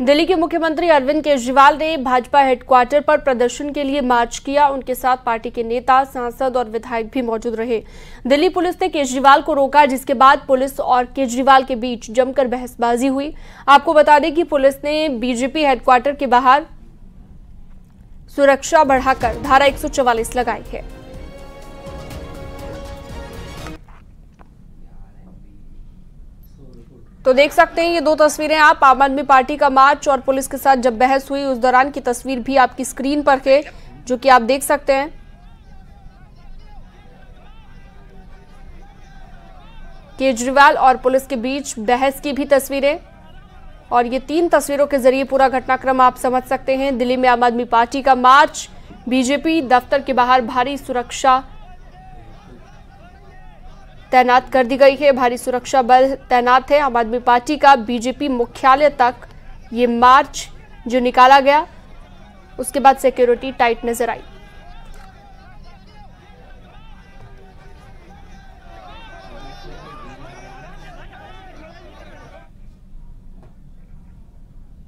दिल्ली के मुख्यमंत्री अरविंद केजरीवाल ने भाजपा हेडक्वार्टर पर प्रदर्शन के लिए मार्च किया उनके साथ पार्टी के नेता सांसद और विधायक भी मौजूद रहे दिल्ली पुलिस ने केजरीवाल को रोका जिसके बाद पुलिस और केजरीवाल के बीच जमकर बहसबाजी हुई आपको बता दें कि पुलिस ने बीजेपी हेडक्वार्टर के बाहर सुरक्षा बढ़ाकर धारा एक लगाई है तो देख सकते हैं ये दो तस्वीरें आप आम आदमी पार्टी का मार्च और पुलिस के साथ जब बहस हुई उस दौरान की तस्वीर भी आपकी स्क्रीन पर है जो कि आप देख सकते हैं केजरीवाल और पुलिस के बीच बहस की भी तस्वीरें और ये तीन तस्वीरों के जरिए पूरा घटनाक्रम आप समझ सकते हैं दिल्ली में आम आदमी पार्टी का मार्च बीजेपी दफ्तर के बाहर भारी सुरक्षा तैनात कर दी गई है भारी सुरक्षा बल तैनात है आम आदमी पार्टी का बीजेपी मुख्यालय तक ये मार्च जो निकाला गया उसके बाद सिक्योरिटी टाइट नजर आई